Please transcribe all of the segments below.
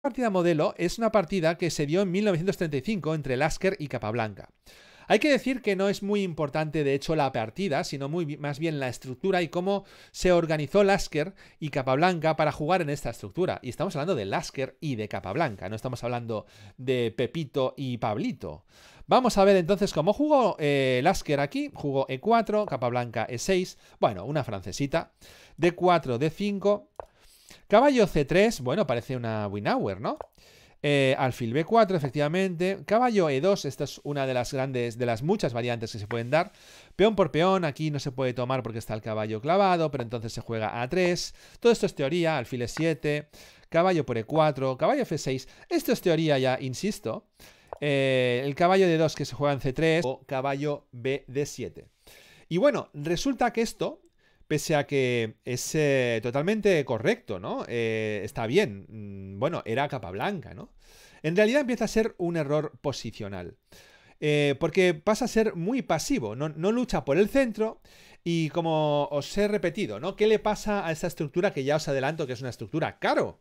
partida modelo es una partida que se dio en 1935 entre Lasker y Capablanca. Hay que decir que no es muy importante de hecho la partida, sino muy, más bien la estructura y cómo se organizó Lasker y Capablanca para jugar en esta estructura. Y estamos hablando de Lasker y de Capablanca, no estamos hablando de Pepito y Pablito. Vamos a ver entonces cómo jugó eh, Lasker aquí. Jugó E4, Capablanca E6, bueno, una francesita. D4, D5, Caballo C3, bueno, parece una Winauer, ¿no? Eh, alfil B4, efectivamente. Caballo E2, esta es una de las grandes, de las muchas variantes que se pueden dar. Peón por peón, aquí no se puede tomar porque está el caballo clavado, pero entonces se juega A3. Todo esto es teoría, alfil E7, caballo por E4, caballo F6. Esto es teoría ya, insisto. Eh, el caballo de 2 que se juega en C3 o caballo bd 7. Y bueno, resulta que esto pese a que es eh, totalmente correcto, ¿no? Eh, está bien, mm, bueno, era capa blanca, ¿no? En realidad empieza a ser un error posicional, eh, porque pasa a ser muy pasivo, no, no, lucha por el centro y como os he repetido, ¿no? ¿Qué le pasa a esta estructura que ya os adelanto que es una estructura caro?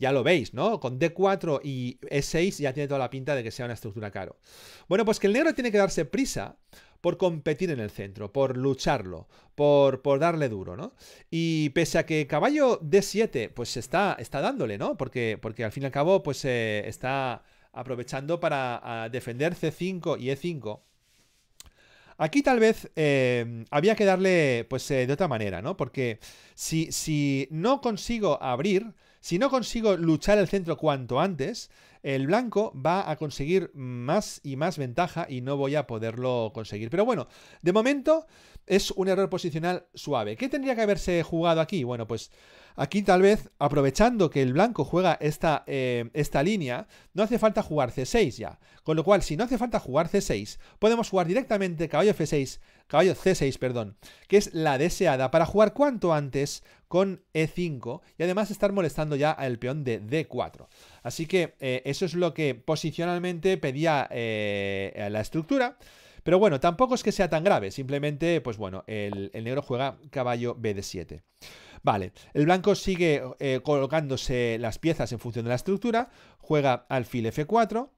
Ya lo veis, ¿no? Con D4 y E6 ya tiene toda la pinta de que sea una estructura caro. Bueno, pues que el negro tiene que darse prisa por competir en el centro, por lucharlo, por, darle duro, ¿no? Y pese a que caballo D7, pues está, dándole, ¿no? Porque, al fin y al cabo, pues eh, está aprovechando para defender C5 y E5. Aquí tal vez eh, había que darle pues eh, de otra manera, ¿no? Porque si, no consigo abrir, si no consigo luchar el centro cuanto antes, el blanco va a conseguir más y más ventaja y no voy a poderlo conseguir. Pero bueno, de momento es un error posicional suave. ¿Qué tendría que haberse jugado aquí? Bueno, pues aquí tal vez, aprovechando que el blanco juega esta, eh, esta línea, no hace falta jugar C6 ya. Con lo cual, si no hace falta jugar C6, podemos jugar directamente caballo F6 caballo C6, perdón, que es la deseada para jugar cuanto antes con E5 y además estar molestando ya al peón de D4. Así que eh, eso es lo que posicionalmente pedía eh, la estructura. Pero bueno, tampoco es que sea tan grave, simplemente, pues bueno, el, negro juega caballo B de 7. Vale, el blanco sigue eh, colocándose las piezas en función de la estructura, juega alfil F4,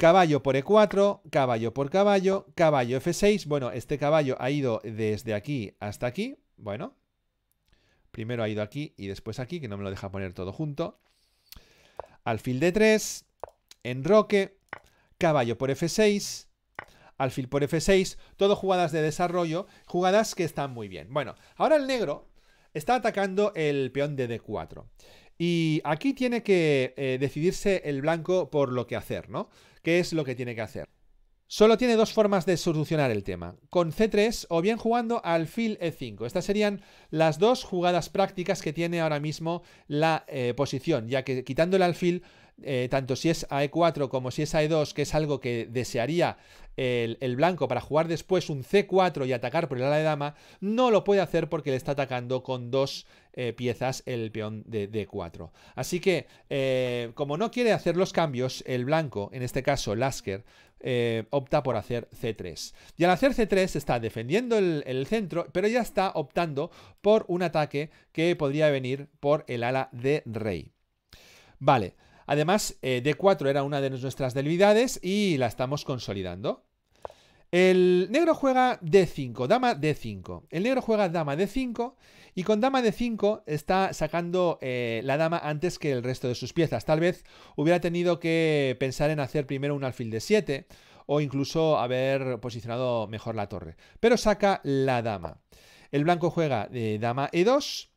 Caballo por E4, caballo por caballo, caballo F6. Bueno, este caballo ha ido desde aquí hasta aquí. Bueno, primero ha ido aquí y después aquí, que no me lo deja poner todo junto. Alfil D3, enroque, caballo por F6, alfil por F6, todo jugadas de desarrollo, jugadas que están muy bien. Bueno, ahora el negro está atacando el peón de D4. Y aquí tiene que eh, decidirse el blanco por lo que hacer, ¿no? ¿Qué es lo que tiene que hacer? Solo tiene dos formas de solucionar el tema, con C3 o bien jugando alfil E5. Estas serían las dos jugadas prácticas que tiene ahora mismo la eh, posición, ya que quitando el alfil eh, tanto si es a 4 e como si es a 2 e que es algo que desearía el, blanco para jugar después un C4 y atacar por el ala de dama, no lo puede hacer porque le está atacando con dos eh, piezas el peón de D4. Así que, eh, como no quiere hacer los cambios, el blanco, en este caso Lasker, opta por hacer C3. Y al hacer C3 está defendiendo el, el, centro, pero ya está optando por un ataque que podría venir por el ala de rey. Vale. Además, eh, D4 era una de nuestras debilidades y la estamos consolidando. El negro juega D5, dama D5. El negro juega dama D5 y con dama D5 está sacando eh, la dama antes que el resto de sus piezas. Tal vez hubiera tenido que pensar en hacer primero un alfil de 7 o incluso haber posicionado mejor la torre. Pero saca la dama. El blanco juega de eh, dama E2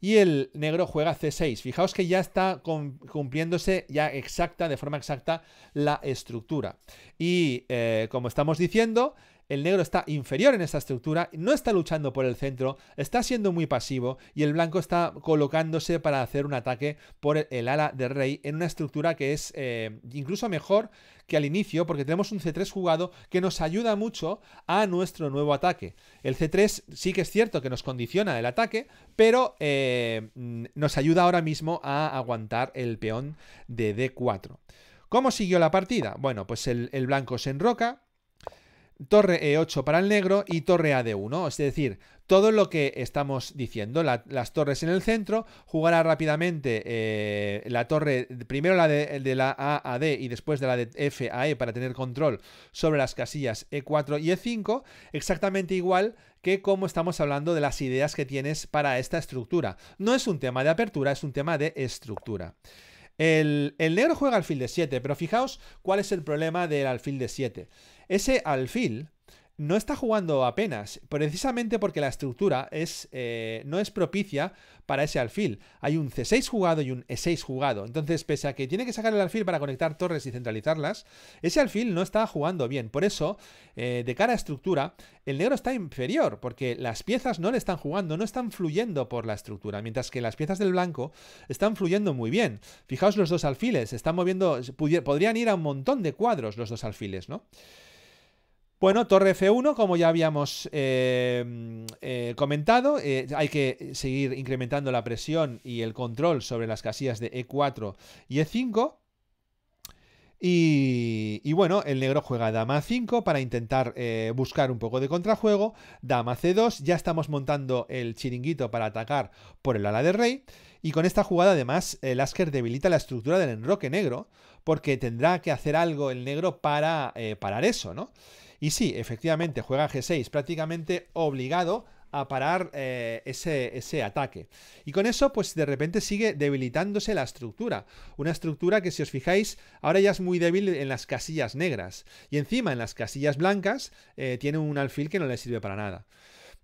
y el negro juega C6. Fijaos que ya está cumpliéndose ya exacta, de forma exacta, la estructura. Y eh, como estamos diciendo, el negro está inferior en esta estructura, no está luchando por el centro, está siendo muy pasivo y el blanco está colocándose para hacer un ataque por el ala de rey en una estructura que es eh, incluso mejor que al inicio porque tenemos un C3 jugado que nos ayuda mucho a nuestro nuevo ataque. El C3 sí que es cierto que nos condiciona el ataque, pero eh, nos ayuda ahora mismo a aguantar el peón de D4. ¿Cómo siguió la partida? Bueno, pues el blanco se enroca, torre E8 para el negro y torre AD1. Es decir, todo lo que estamos diciendo, las torres en el centro, jugará rápidamente eh, la torre, primero la de, la A a y después de la de F a E para tener control sobre las casillas E4 y E5, exactamente igual que como estamos hablando de las ideas que tienes para esta estructura. No es un tema de apertura, es un tema de estructura. El, el negro juega alfil de 7, pero fijaos cuál es el problema del alfil de 7. Ese alfil no está jugando apenas, precisamente porque la estructura eh, no es propicia para ese alfil. Hay un C6 jugado y un E6 jugado. Entonces, pese a que tiene que sacar el alfil para conectar torres y centralizarlas, ese alfil no está jugando bien. Por eso, eh, de cara a estructura, el negro está inferior, porque las piezas no le están jugando, no están fluyendo por la estructura, mientras que las piezas del blanco están fluyendo muy bien. Fijaos los dos alfiles, están moviendo, podrían ir a un montón de cuadros los dos alfiles, ¿no? Bueno, torre F1, como ya habíamos eh, eh, comentado, eh, hay que seguir incrementando la presión y el control sobre las casillas de E4 y E5. Y, y bueno, el negro juega dama 5 para intentar buscar un poco de contrajuego. Dama C2, ya estamos montando el chiringuito para atacar por el ala de rey. Y con esta jugada además, el Asker debilita la estructura del enroque negro, porque tendrá que hacer algo el negro para parar eso, ¿no? Y sí, efectivamente, juega G6, prácticamente obligado a parar eh, ese, ataque. Y con eso, pues de repente sigue debilitándose la estructura. Una estructura que, si os fijáis, ahora ya es muy débil en las casillas negras. Y encima, en las casillas blancas, eh, tiene un alfil que no le sirve para nada.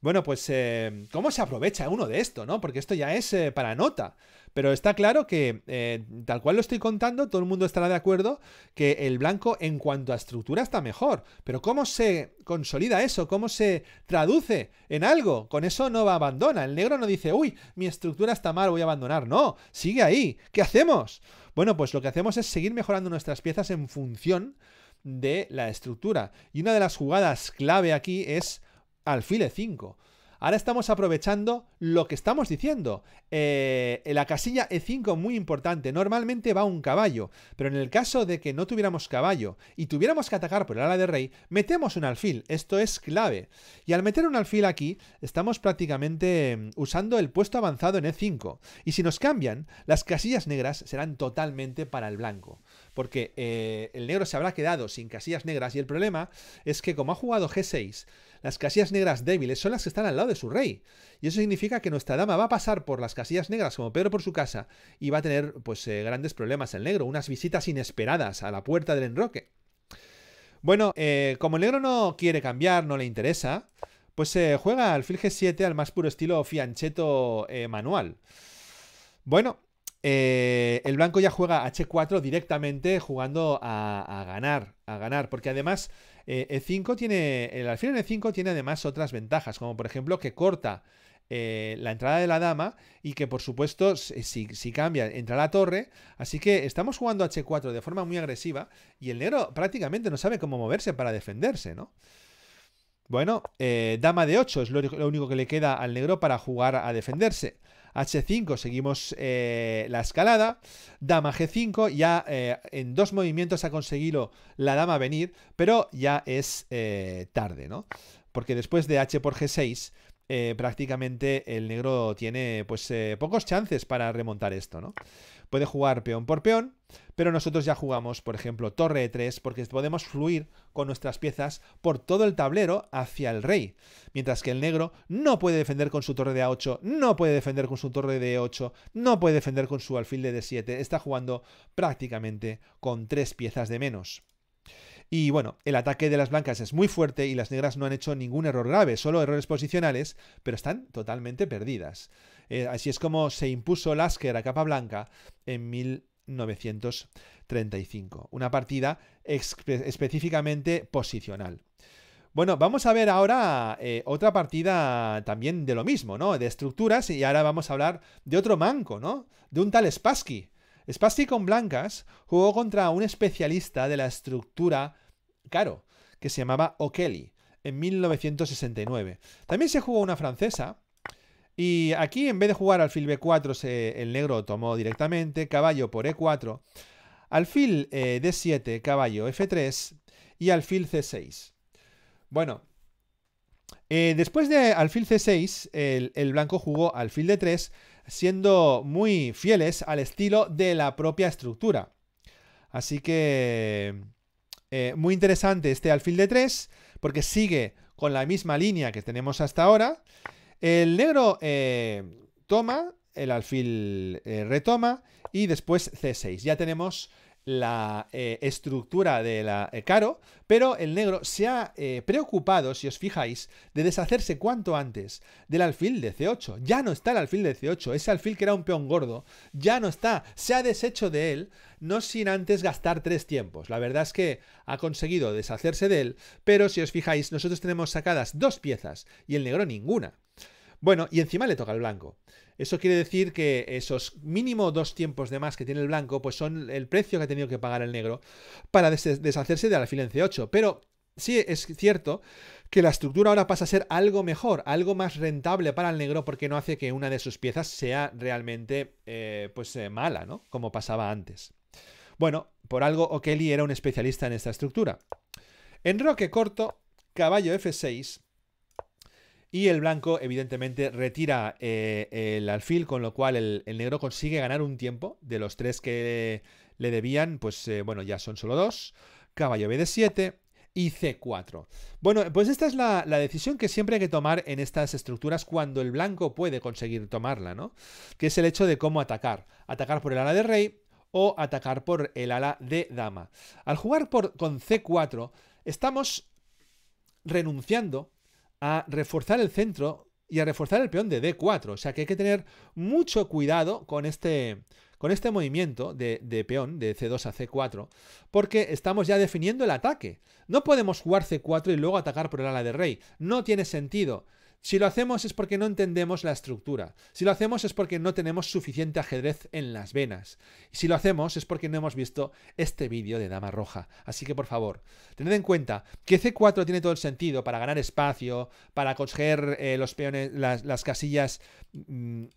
Bueno, pues, eh, ¿cómo se aprovecha uno de esto, no? Porque esto ya es para nota. Pero está claro que, eh, tal cual lo estoy contando, todo el mundo estará de acuerdo que el blanco en cuanto a estructura está mejor. Pero ¿cómo se consolida eso? ¿Cómo se traduce en algo? Con eso no va, a abandona. El negro no dice, uy, mi estructura está mal, voy a abandonar. No, sigue ahí. ¿Qué hacemos? Bueno, pues lo que hacemos es seguir mejorando nuestras piezas en función de la estructura. Y una de las jugadas clave aquí es alfil 5 Ahora estamos aprovechando lo que estamos diciendo. Eh, la casilla E5 muy importante. Normalmente va un caballo, pero en el caso de que no tuviéramos caballo y tuviéramos que atacar por el ala de rey, metemos un alfil. Esto es clave. Y al meter un alfil aquí, estamos prácticamente mm, usando el puesto avanzado en E5. Y si nos cambian, las casillas negras serán totalmente para el blanco. Porque eh, el negro se habrá quedado sin casillas negras y el problema es que como ha jugado G6, las casillas negras débiles son las que están al lado de su rey. Y eso significa que nuestra dama va a pasar por las casillas negras como Pedro por su casa y va a tener pues eh, grandes problemas el negro, unas visitas inesperadas a la puerta del enroque. Bueno, eh, como el negro no quiere cambiar, no le interesa, pues se juega al g 7 al más puro estilo fiancheto eh, manual. Bueno, el blanco ya juega H4 directamente jugando a ganar ganar. Porque además, eh, el E5 tiene. El alfil en E5 tiene además otras ventajas, como por ejemplo que corta eh, la entrada de la dama y que por supuesto si, cambia entra la torre. Así que estamos jugando H4 de forma muy agresiva y el negro prácticamente no sabe cómo moverse para defenderse, ¿no? Bueno, eh, dama de 8 es lo, único que le queda al negro para jugar a defenderse. H5 seguimos eh, la escalada, dama G5, ya eh, en dos movimientos ha conseguido la dama venir, pero ya es eh, tarde, ¿no? Porque después de H por G6, prácticamente el negro tiene pues pocos chances para remontar esto, ¿no? Puede jugar peón por peón, pero nosotros ya jugamos, por ejemplo, torre e 3 porque podemos fluir con nuestras piezas por todo el tablero hacia el rey. Mientras que el negro no puede defender con su torre de A8, no puede defender con su torre de E8, no puede defender con su alfil de D7. Está jugando prácticamente con tres piezas de menos. Y bueno, el ataque de las blancas es muy fuerte y las negras no han hecho ningún error grave, solo errores posicionales, pero están totalmente perdidas. Eh, así es como se impuso Lasker a capa blanca en 1000. 1935. Una partida específicamente posicional. Bueno, vamos a ver ahora eh, otra partida también de lo mismo, ¿no? De estructuras y ahora vamos a hablar de otro manco, ¿no? De un tal Spassky. Spassky con blancas jugó contra un especialista de la estructura, caro, que se llamaba O'Kelly en 1969. También se jugó una francesa, y aquí, en vez de jugar alfil b4, el negro tomó directamente, caballo por e4, alfil eh, d7, caballo f3 y alfil c6. Bueno, eh, después de alfil c6, el, blanco jugó alfil d3, siendo muy fieles al estilo de la propia estructura. Así que eh, muy interesante este alfil d 3 porque sigue con la misma línea que tenemos hasta ahora el negro eh, toma, el alfil eh, retoma y después C6. Ya tenemos la eh, estructura de la Caro, pero el negro se ha preocupado, si os fijáis, de deshacerse cuanto antes del alfil de C8. Ya no está el alfil de C8, ese alfil que era un peón gordo, ya no está, se ha deshecho de él, no sin antes gastar tres tiempos. La verdad es que ha conseguido deshacerse de él, pero si os fijáis, nosotros tenemos sacadas dos piezas y el negro ninguna. Bueno, y encima le toca el blanco. Eso quiere decir que esos mínimo dos tiempos de más que tiene el blanco, pues son el precio que ha tenido que pagar el negro para deshacerse deshacerse la la en C8. Pero sí es cierto que la estructura ahora pasa a ser algo mejor, algo más rentable para el negro porque no hace que una de sus piezas sea realmente eh, pues eh, mala, ¿no? Como pasaba antes. Bueno, por algo O'Kelly era un especialista en esta estructura. En roque corto, caballo F6 y el blanco, evidentemente, retira eh, el alfil, con lo cual el, negro consigue ganar un tiempo. De los tres que le debían, pues eh, bueno, ya son solo dos. Caballo B de 7 y C4. Bueno, pues esta es la, decisión que siempre hay que tomar en estas estructuras cuando el blanco puede conseguir tomarla, ¿no? Que es el hecho de cómo atacar. Atacar por el ala de rey o atacar por el ala de dama. Al jugar por, con C4, estamos renunciando a reforzar el centro y a reforzar el peón de D4. O sea que hay que tener mucho cuidado con este, con este movimiento de, de, peón de C2 a C4, porque estamos ya definiendo el ataque. No podemos jugar C4 y luego atacar por el ala de rey. No tiene sentido. Si lo hacemos es porque no entendemos la estructura. Si lo hacemos es porque no tenemos suficiente ajedrez en las venas. Y si lo hacemos es porque no hemos visto este vídeo de Dama Roja. Así que por favor, tened en cuenta que C4 tiene todo el sentido para ganar espacio, para coger eh, los peones, las, casillas B5,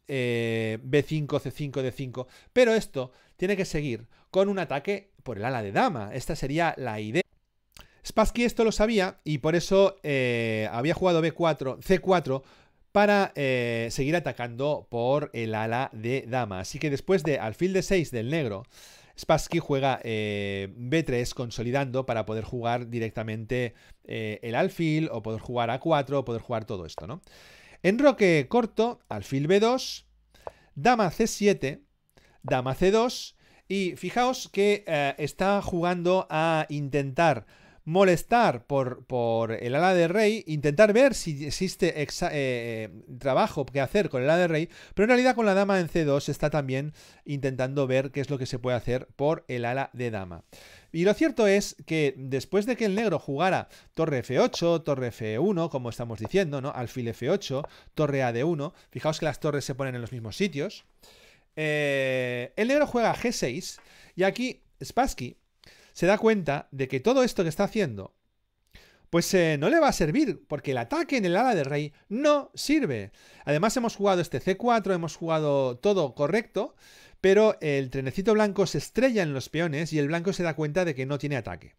C5, D5. Pero esto tiene que seguir con un ataque por el ala de dama. Esta sería la idea. Spassky esto lo sabía y por eso eh, había jugado B4, C4 para eh, seguir atacando por el ala de dama. Así que después de alfil de 6 del negro, Spassky juega eh, B3 consolidando para poder jugar directamente el alfil o poder jugar A4 o poder jugar todo esto, ¿no? roque corto, alfil B2, dama C7, dama C2 y fijaos que está jugando a intentar molestar por, el ala de rey, intentar ver si existe eh, eh, trabajo que hacer con el ala de rey, pero en realidad con la dama en C2 está también intentando ver qué es lo que se puede hacer por el ala de dama. Y lo cierto es que después de que el negro jugara torre F8, torre F1, como estamos diciendo, ¿no? Alfil F8, torre AD1, fijaos que las torres se ponen en los mismos sitios. Eh, el negro juega G6 y aquí Spassky se da cuenta de que todo esto que está haciendo, pues eh, no le va a servir, porque el ataque en el ala de rey no sirve. Además hemos jugado este C4, hemos jugado todo correcto, pero el trenecito blanco se estrella en los peones y el blanco se da cuenta de que no tiene ataque.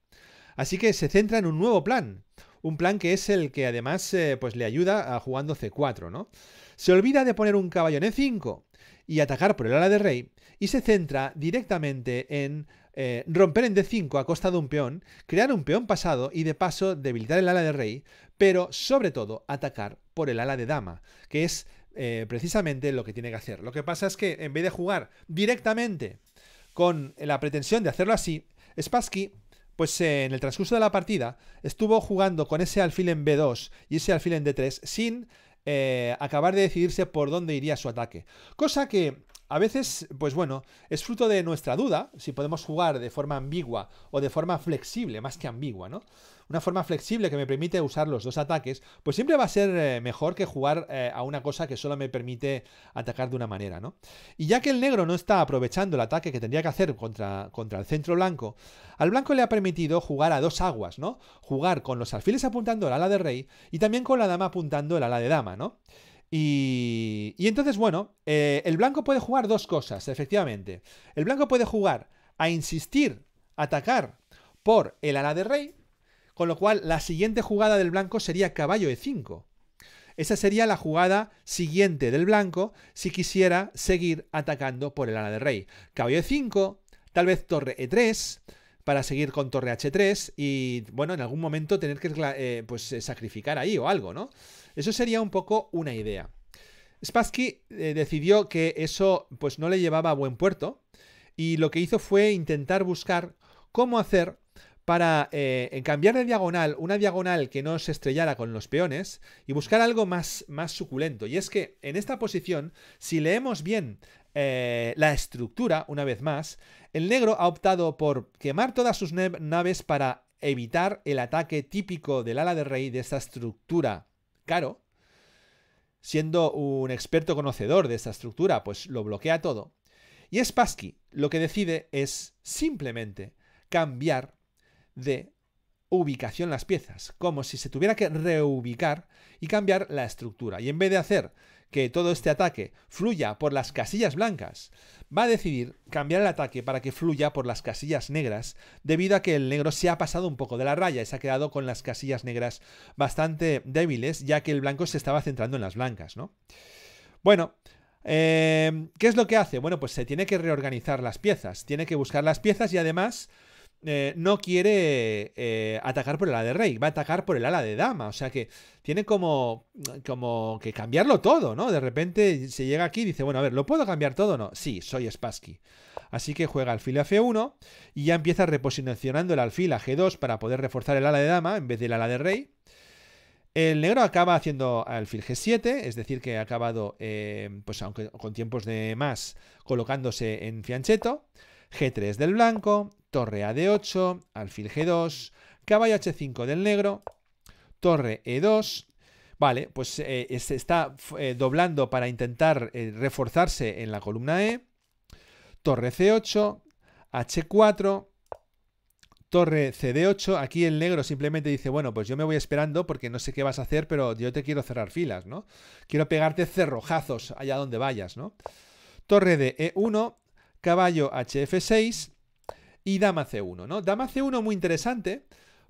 Así que se centra en un nuevo plan, un plan que es el que además eh, pues le ayuda a jugando C4, ¿no? Se olvida de poner un caballo en E5 y atacar por el ala de rey y se centra directamente en eh, romper en D5 a costa de un peón, crear un peón pasado y de paso debilitar el ala de rey, pero sobre todo atacar por el ala de dama, que es eh, precisamente lo que tiene que hacer. Lo que pasa es que en vez de jugar directamente con la pretensión de hacerlo así, Spassky pues eh, en el transcurso de la partida estuvo jugando con ese alfil en B2 y ese alfil en D3 sin acabar de decidirse por dónde iría su ataque. Cosa que a veces, pues bueno, es fruto de nuestra duda si podemos jugar de forma ambigua o de forma flexible, más que ambigua, ¿no? Una forma flexible que me permite usar los dos ataques, pues siempre va a ser eh, mejor que jugar eh, a una cosa que solo me permite atacar de una manera, ¿no? Y ya que el negro no está aprovechando el ataque que tendría que hacer contra, contra el centro blanco, al blanco le ha permitido jugar a dos aguas, ¿no? Jugar con los alfiles apuntando el ala de rey y también con la dama apuntando el ala de dama, ¿no? Y, entonces, bueno, eh, el blanco puede jugar dos cosas, efectivamente. El blanco puede jugar a insistir, atacar por el ala de rey, con lo cual la siguiente jugada del blanco sería caballo e5. Esa sería la jugada siguiente del blanco si quisiera seguir atacando por el ala de rey. Caballo e5, tal vez torre e3 para seguir con torre h3 y bueno, en algún momento tener que eh, pues, eh, sacrificar ahí o algo, ¿no? Eso sería un poco una idea. Spassky eh, decidió que eso pues no le llevaba a buen puerto y lo que hizo fue intentar buscar cómo hacer para eh, cambiar de diagonal, una diagonal que no se estrellara con los peones y buscar algo más, más suculento. Y es que en esta posición, si leemos bien eh, la estructura, una vez más, el negro ha optado por quemar todas sus naves para evitar el ataque típico del ala de rey de esta estructura caro, siendo un experto conocedor de esta estructura, pues lo bloquea todo. Y Spassky lo que decide es simplemente cambiar de ubicación las piezas, como si se tuviera que reubicar y cambiar la estructura. Y en vez de hacer que todo este ataque fluya por las casillas blancas, va a decidir cambiar el ataque para que fluya por las casillas negras, debido a que el negro se ha pasado un poco de la raya y se ha quedado con las casillas negras bastante débiles, ya que el blanco se estaba centrando en las blancas, ¿no? Bueno, eh, ¿qué es lo que hace? Bueno, pues se tiene que reorganizar las piezas, tiene que buscar las piezas y además eh, no quiere eh, atacar por el ala de rey, va a atacar por el ala de dama. O sea que tiene como, como que cambiarlo todo, ¿no? De repente se llega aquí y dice, bueno, a ver, ¿lo puedo cambiar todo o no? Sí, soy Spassky. Así que juega alfil a F1 y ya empieza reposicionando el alfil a G2 para poder reforzar el ala de dama en vez del ala de rey. El negro acaba haciendo alfil G7, es decir, que ha acabado, eh, pues aunque con tiempos de más, colocándose en fiancheto. G3 del blanco, torre ad 8 alfil g2, caballo h5 del negro, torre e2, Vale, pues eh, se este está eh, doblando para intentar eh, reforzarse en la columna E. Torre C8, H4, torre CD8. Aquí el negro simplemente dice, bueno, pues yo me voy esperando porque no sé qué vas a hacer, pero yo te quiero cerrar filas, ¿no? Quiero pegarte cerrojazos allá donde vayas, ¿no? Torre de E1, caballo HF6, y dama c1, ¿no? Dama c1 muy interesante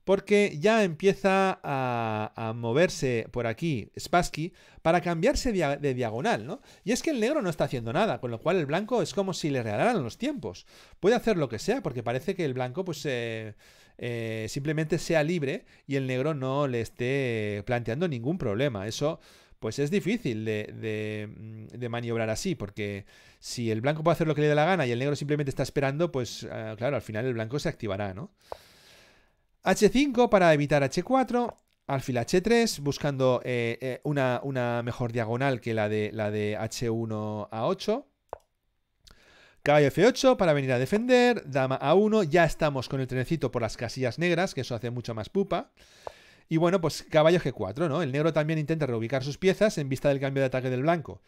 porque ya empieza a, moverse por aquí Spassky para cambiarse de diagonal, ¿no? Y es que el negro no está haciendo nada, con lo cual el blanco es como si le regalaran los tiempos. Puede hacer lo que sea, porque parece que el blanco, pues, eh, eh, simplemente sea libre y el negro no le esté planteando ningún problema. Eso pues es difícil mm, de, maniobrar así, porque si el blanco puede hacer lo que le dé la gana y el negro simplemente está esperando, pues ah, claro, al final el blanco se activará, ¿no? H5 para evitar H4, alfil H3, buscando eh, eh, una, mejor diagonal que la de, la de H1 a 8. Caballo F8 para venir a defender, dama A1, ya estamos con el trenecito por las casillas negras, que eso hace mucho más pupa. Y bueno, pues caballo G4, ¿no? El negro también intenta reubicar sus piezas en vista del cambio de ataque del blanco.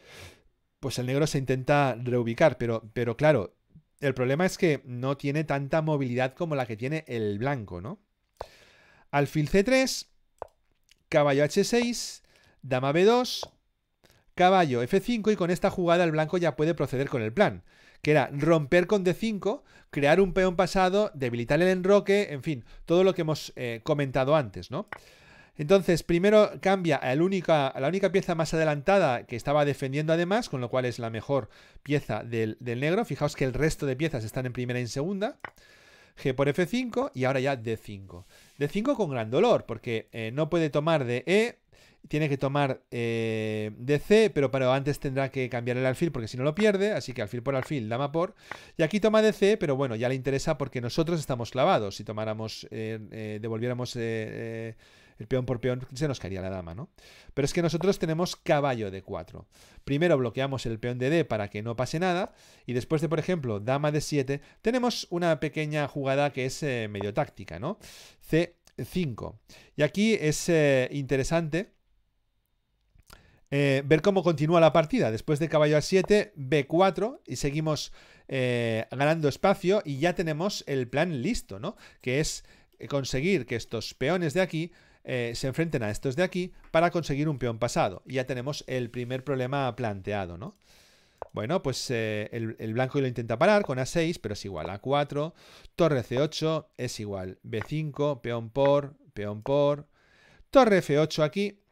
Pues el negro se intenta reubicar, pero, pero claro, el problema es que no tiene tanta movilidad como la que tiene el blanco, ¿no? Alfil C3, caballo H6, dama B2, caballo F5 y con esta jugada el blanco ya puede proceder con el plan que era romper con D5, crear un peón pasado, debilitar el enroque, en fin, todo lo que hemos eh, comentado antes, ¿no? Entonces, primero cambia a, la única pieza más adelantada que estaba defendiendo además, con lo cual es la mejor pieza del, negro. Fijaos que el resto de piezas están en primera y en segunda. G por F5 y ahora ya D5. D5 con gran dolor, porque eh, no puede tomar de E, tiene que tomar eh, DC, pero, antes tendrá que cambiar el alfil porque si no lo pierde, así que alfil por alfil, dama por. Y aquí toma C, pero bueno, ya le interesa porque nosotros estamos clavados. Si tomáramos, eh, eh, devolviéramos eh, el peón por peón, se nos caería la dama, ¿no? Pero es que nosotros tenemos caballo de 4. Primero bloqueamos el peón de D para que no pase nada, y después de, por ejemplo, dama de 7, tenemos una pequeña jugada que es medio táctica, ¿no? C5. Y aquí es interesante eh, ver cómo continúa la partida. Después de caballo a 7, B4 y seguimos eh, ganando espacio y ya tenemos el plan listo, ¿no? Que es eh, conseguir que estos peones de aquí se enfrenten a estos de aquí para conseguir un peón pasado. Y ya tenemos el primer problema planteado, ¿no? Bueno, pues el, blanco lo intenta parar con A6, pero es igual a 4. Torre C8 es igual B5, peón por, peón por. Torre F8 aquí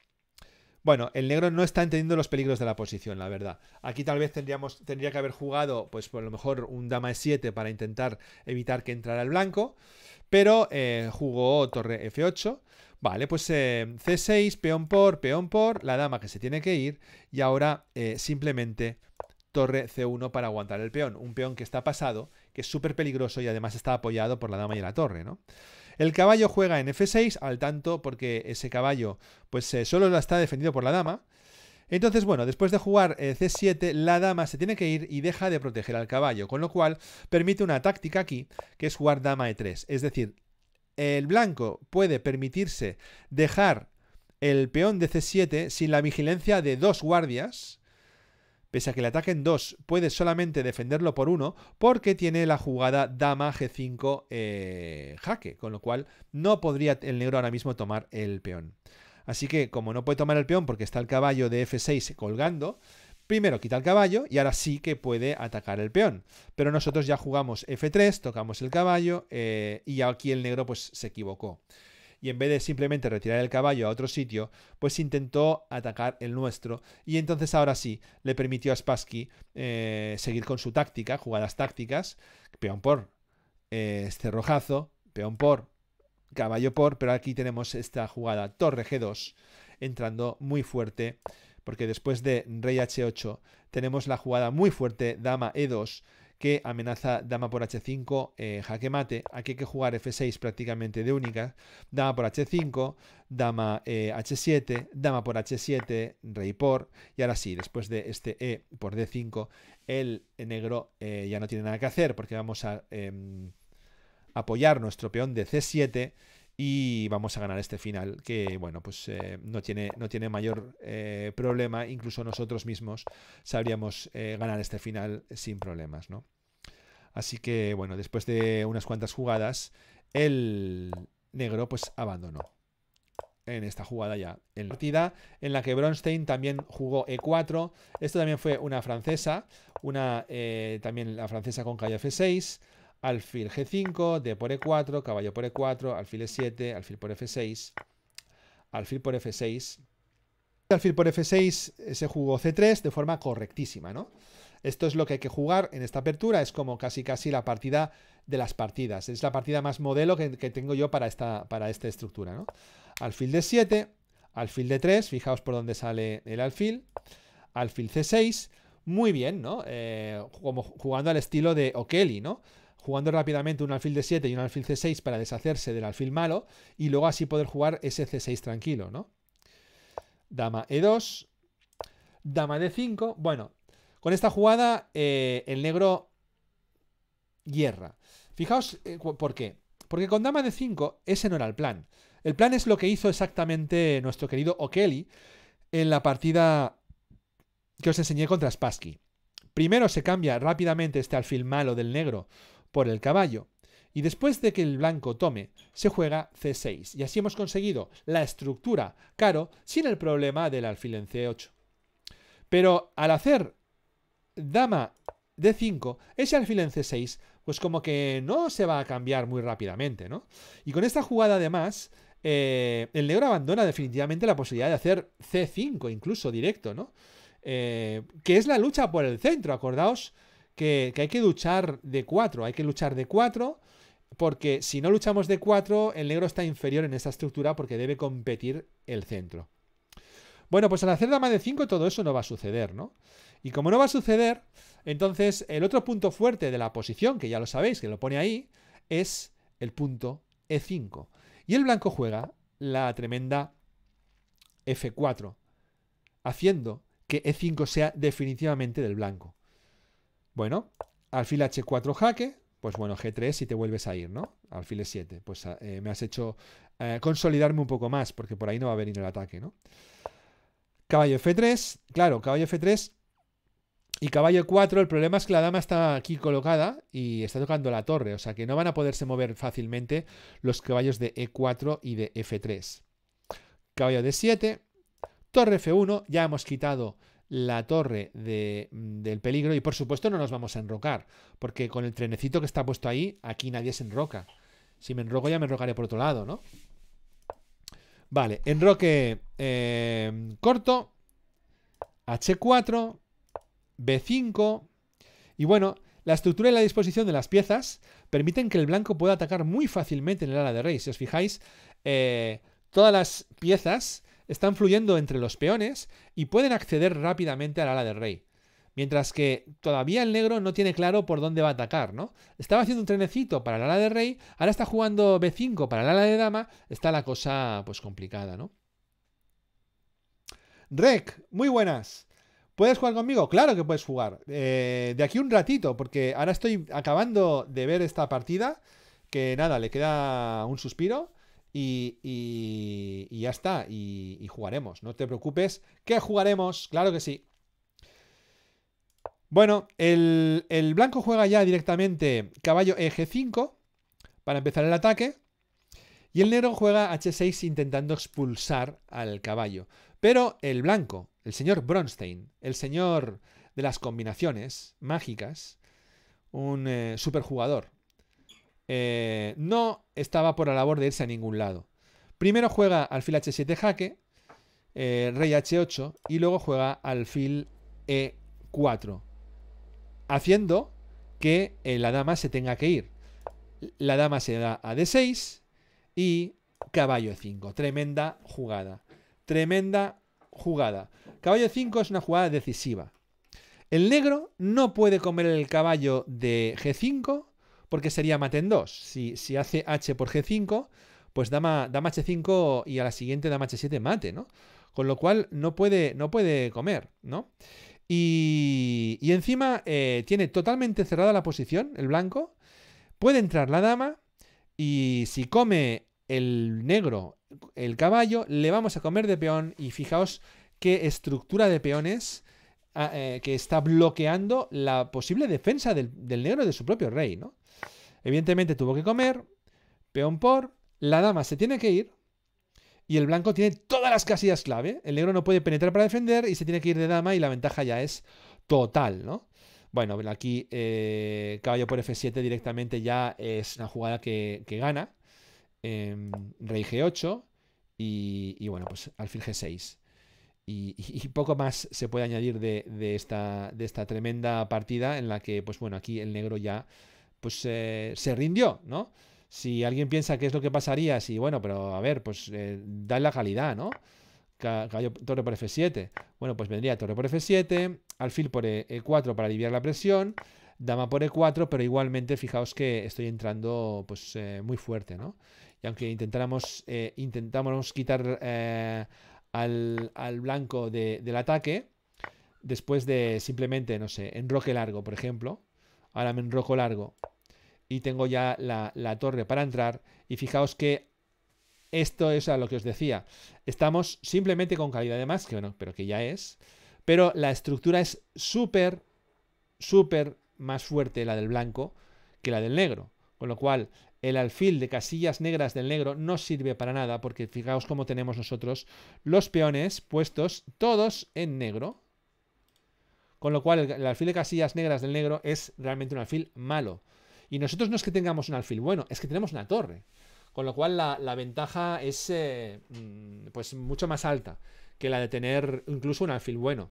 bueno, el negro no está entendiendo los peligros de la posición, la verdad. Aquí tal vez tendría que haber jugado, pues por lo mejor un dama e7 para intentar evitar que entrara el blanco, pero eh, jugó torre f8. Vale, pues eh, c6, peón por, peón por, la dama que se tiene que ir y ahora eh, simplemente torre c1 para aguantar el peón. Un peón que está pasado, que es súper peligroso y además está apoyado por la dama y la torre, ¿no? El caballo juega en F6 al tanto porque ese caballo pues eh, solo solo está defendido por la dama. Entonces, bueno, después de jugar eh, C7, la dama se tiene que ir y deja de proteger al caballo, con lo cual permite una táctica aquí, que es jugar dama E3. Es decir, el blanco puede permitirse dejar el peón de C7 sin la vigilancia de dos guardias, Pese a que le ataquen 2, puede solamente defenderlo por uno porque tiene la jugada dama g5 eh, jaque, con lo cual no podría el negro ahora mismo tomar el peón. Así que como no puede tomar el peón porque está el caballo de f6 colgando, Primero quita el caballo y ahora sí que puede atacar el peón. Pero nosotros ya jugamos F3, tocamos el caballo eh, y aquí el negro pues se equivocó y en vez de simplemente retirar el caballo a otro sitio, pues intentó atacar el nuestro y entonces ahora sí le permitió a Spassky eh, seguir con su táctica, jugadas tácticas, peón por este eh, rojazo, peón por caballo por, pero aquí tenemos esta jugada torre G2 entrando muy fuerte porque después de rey H8 tenemos la jugada muy fuerte dama E2 que amenaza dama por h5, eh, jaque mate. Aquí hay que jugar f6 prácticamente de única, Dama por h5, dama h7, eh, dama por h7, rey por. Y ahora sí, después de este e por d5, el negro eh, ya no tiene nada que hacer porque vamos a em, apoyar nuestro peón de c7 y vamos a ganar este final que, bueno, pues eh, no, tiene, no tiene mayor eh, problema, incluso nosotros mismos sabríamos eh, ganar este final sin problemas, ¿no? Así que, bueno, después de unas cuantas jugadas, el negro pues abandonó en esta jugada ya en la partida, en la que Bronstein también jugó E4. Esto también fue una francesa, una también la francesa con calle F6 alfil G5, D por E4, caballo por E4, alfil E7, alfil por F6, alfil por F6. Alfil por F6 se jugó C3 de forma correctísima, ¿no? Esto es lo que hay que jugar en esta apertura, es como casi casi la partida de las partidas, es la partida más modelo que, tengo yo para esta, para esta estructura, ¿no? Alfil D7, alfil D3, fijaos por dónde sale el alfil, alfil C6, muy bien, ¿no? Eh, como jugando al estilo de O'Kelly, ¿no? jugando rápidamente un alfil de 7 y un alfil c6 para deshacerse del alfil malo y luego así poder jugar ese c6 tranquilo, ¿no? Dama e2, dama d5, bueno, con esta jugada eh, el negro hierra. Fijaos eh, por qué. Porque con dama d5 ese no era el plan. El plan es lo que hizo exactamente nuestro querido O'Kelly en la partida que os enseñé contra Spassky. Primero se cambia rápidamente este alfil malo del negro por el caballo. Y después de que el blanco tome, se juega C6. Y así hemos conseguido la estructura caro sin el problema del alfil en C8. Pero al hacer dama D5, ese alfil en C6, pues como que no se va a cambiar muy rápidamente, ¿no? Y con esta jugada además, eh, el negro abandona definitivamente la posibilidad de hacer C5 incluso directo, ¿no? Eh, que es la lucha por el centro, acordaos que, hay que luchar de 4, hay que luchar de 4, porque si no luchamos de 4, el negro está inferior en esa estructura porque debe competir el centro. Bueno, pues al hacer dama de 5 todo eso no va a suceder, ¿no? Y como no va a suceder, entonces el otro punto fuerte de la posición, que ya lo sabéis, que lo pone ahí, es el punto E5. Y el blanco juega la tremenda F4, haciendo que E5 sea definitivamente del blanco. Bueno, alfil h4 jaque, pues bueno, g3 y te vuelves a ir, ¿no? Alfil e7, pues ah, eh, me has hecho eh, consolidarme un poco más, porque por ahí no va a venir el ataque, ¿no? Caballo f3, claro, caballo f3 y caballo 4, el problema es que la dama está aquí colocada y está tocando la torre, o sea que no van a poderse mover fácilmente los caballos de E4 y de F3. Caballo D7, torre F1, ya hemos quitado la torre mm, del peligro y por supuesto no nos vamos a enrocar, porque con el trenecito que está puesto ahí, aquí nadie se enroca. Si me enroco ya me enrocaré por otro lado, ¿no? Vale, enroque eh, corto, H4, B5 y bueno, la estructura y la disposición de las piezas permiten que el blanco pueda atacar muy fácilmente en el ala de rey. Si os fijáis, eh, todas las piezas están fluyendo entre los peones y pueden acceder rápidamente al ala de rey. Mientras que todavía el negro no tiene claro por dónde va a atacar, ¿no? Estaba haciendo un trenecito para el ala de rey, ahora está jugando B5 para el ala de dama, está la cosa pues complicada, ¿no? Rec, muy buenas. ¿Puedes jugar conmigo? Claro que puedes jugar. Eh, de aquí un ratito, porque ahora estoy acabando de ver esta partida, que nada, le queda un suspiro. Y, ya está, y, jugaremos, no te preocupes, que jugaremos, claro que sí. Bueno, el, blanco juega ya directamente caballo eje 5 para empezar el ataque. Y el negro juega h6 intentando expulsar al caballo. Pero el blanco, el señor Bronstein, el señor de las combinaciones mágicas, un eh, superjugador eh, no estaba por la labor de irse a ningún lado. Primero juega alfil h7 jaque, eh, rey h8 y luego juega alfil e4, haciendo que eh, la dama se tenga que ir. La dama se da a d6 y caballo e 5. Tremenda jugada. Tremenda jugada. Caballo 5 es una jugada decisiva. El negro no puede comer el caballo de g5 porque sería mate en 2. Si, hace h por g5, pues dama, dama h5 y a la siguiente dama h7 mate, ¿no? Con lo cual no puede, no puede comer, ¿no? Y, y encima eh, tiene totalmente cerrada la posición, el blanco. Puede entrar la dama y si come el negro, el caballo, le vamos a comer de peón y fijaos qué estructura de peones Ah, eh, que está bloqueando la posible defensa del, del, negro de su propio rey, ¿no? Evidentemente tuvo que comer, peón por, la dama se tiene que ir y el blanco tiene todas las casillas clave. El negro no puede penetrar para defender y se tiene que ir de dama y la ventaja ya es total, ¿no? Bueno, aquí eh, caballo por F7 directamente ya es una jugada que, gana. Em, rey G8 y, y bueno, pues alfil G6. Y, poco más se puede añadir de, esta, de esta tremenda partida en la que, pues bueno, aquí el negro ya pues eh, se rindió, ¿no? Si alguien piensa qué es lo que pasaría, si, bueno, pero a ver, pues eh, da la calidad, ¿no? Caballo, torre por F7. Bueno, pues vendría torre por F7, alfil por E4 e para aliviar la presión, dama por E4, pero igualmente fijaos que estoy entrando pues eh, muy fuerte, ¿no? Y aunque intentáramos, eh, intentáramos quitar al, blanco del ataque después de simplemente, no sé, enroque largo, por ejemplo. Ahora me enroco largo y tengo ya la, la torre para entrar. Y fijaos que esto es a lo que os decía. Estamos simplemente con calidad de más, que bueno, pero que ya es. Pero la estructura es súper, súper más fuerte la del blanco que la del negro. Con lo cual, el alfil de casillas negras del negro no sirve para nada porque fijaos cómo tenemos nosotros los peones puestos todos en negro. Con lo cual el, alfil de casillas negras del negro es realmente un alfil malo. Y nosotros no es que tengamos un alfil bueno, es que tenemos una torre. Con lo cual la, ventaja es eh, mm, pues mucho más alta que la de tener incluso un alfil bueno.